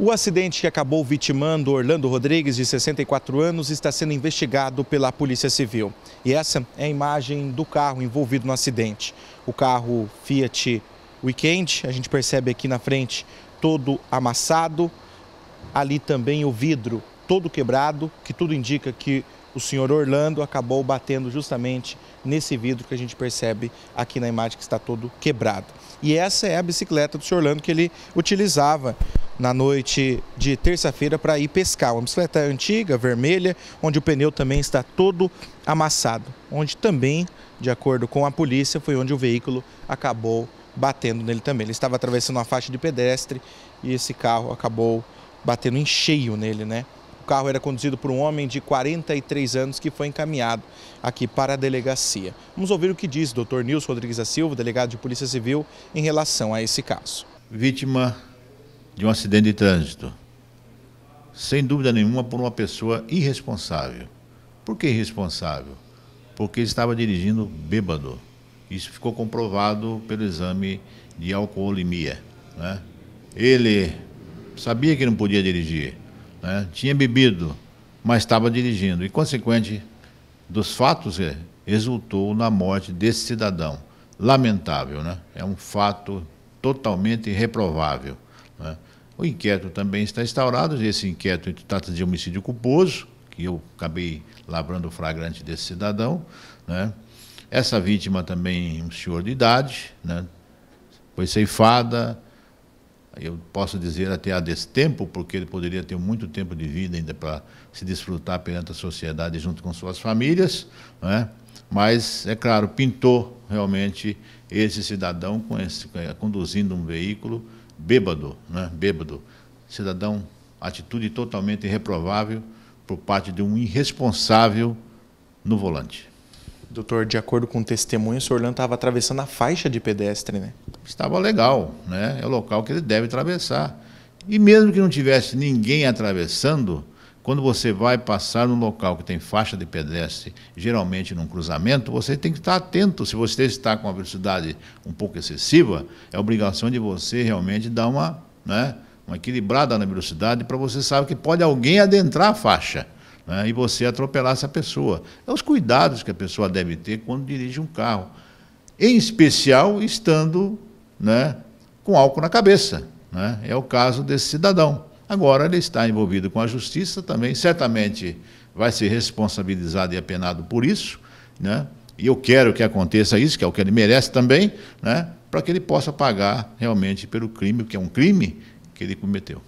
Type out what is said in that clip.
O acidente que acabou vitimando Orlando Rodrigues, de 64 anos, está sendo investigado pela Polícia Civil. E essa é a imagem do carro envolvido no acidente. O carro Fiat Weekend, a gente percebe aqui na frente, todo amassado, ali também o vidro todo quebrado, que tudo indica que o senhor Orlando acabou batendo justamente nesse vidro que a gente percebe aqui na imagem que está todo quebrado. E essa é a bicicleta do senhor Orlando que ele utilizava na noite de terça-feira para ir pescar. Uma bicicleta antiga, vermelha, onde o pneu também está todo amassado, onde também, de acordo com a polícia, foi onde o veículo acabou batendo nele também. Ele estava atravessando uma faixa de pedestre e esse carro acabou batendo em cheio nele, né? O carro era conduzido por um homem de 43 anos que foi encaminhado aqui para a delegacia. Vamos ouvir o que diz o Dr. Nilson Rodrigues da Silva, delegado de Polícia Civil, em relação a esse caso. Vítima de um acidente de trânsito, sem dúvida nenhuma por uma pessoa irresponsável. Por que irresponsável? Porque estava dirigindo bêbado. Isso ficou comprovado pelo exame de alcoolemia. Né? Ele sabia que não podia dirigir, né? tinha bebido, mas estava dirigindo. E, consequente dos fatos, é, resultou na morte desse cidadão. Lamentável, né? É um fato totalmente reprovável. Né? O inquérito também está instaurado, esse inquérito trata de homicídio culposo, que eu acabei lavrando o flagrante desse cidadão. Né? Essa vítima também, um senhor de idade, né? foi ceifada, eu posso dizer até a destempo, porque ele poderia ter muito tempo de vida ainda para se desfrutar perante a sociedade junto com suas famílias, né? mas, é claro, pintou realmente esse cidadão com esse, eh, conduzindo um veículo bêbado, né? bêbado. Cidadão, atitude totalmente reprovável por parte de um irresponsável no volante. Doutor, de acordo com testemunhas, o Orlando estava atravessando a faixa de pedestre, né? Estava legal, né? É o local que ele deve atravessar. E mesmo que não tivesse ninguém atravessando, quando você vai passar num local que tem faixa de pedestre, geralmente num cruzamento, você tem que estar atento. Se você está com uma velocidade um pouco excessiva, é obrigação de você realmente dar uma, né, uma equilibrada na velocidade para você saber que pode alguém adentrar a faixa né, e você atropelar essa pessoa. É os cuidados que a pessoa deve ter quando dirige um carro, em especial estando né, com álcool na cabeça. Né? É o caso desse cidadão. Agora ele está envolvido com a justiça também, certamente vai ser responsabilizado e apenado por isso, né? e eu quero que aconteça isso, que é o que ele merece também, né? para que ele possa pagar realmente pelo crime, que é um crime que ele cometeu.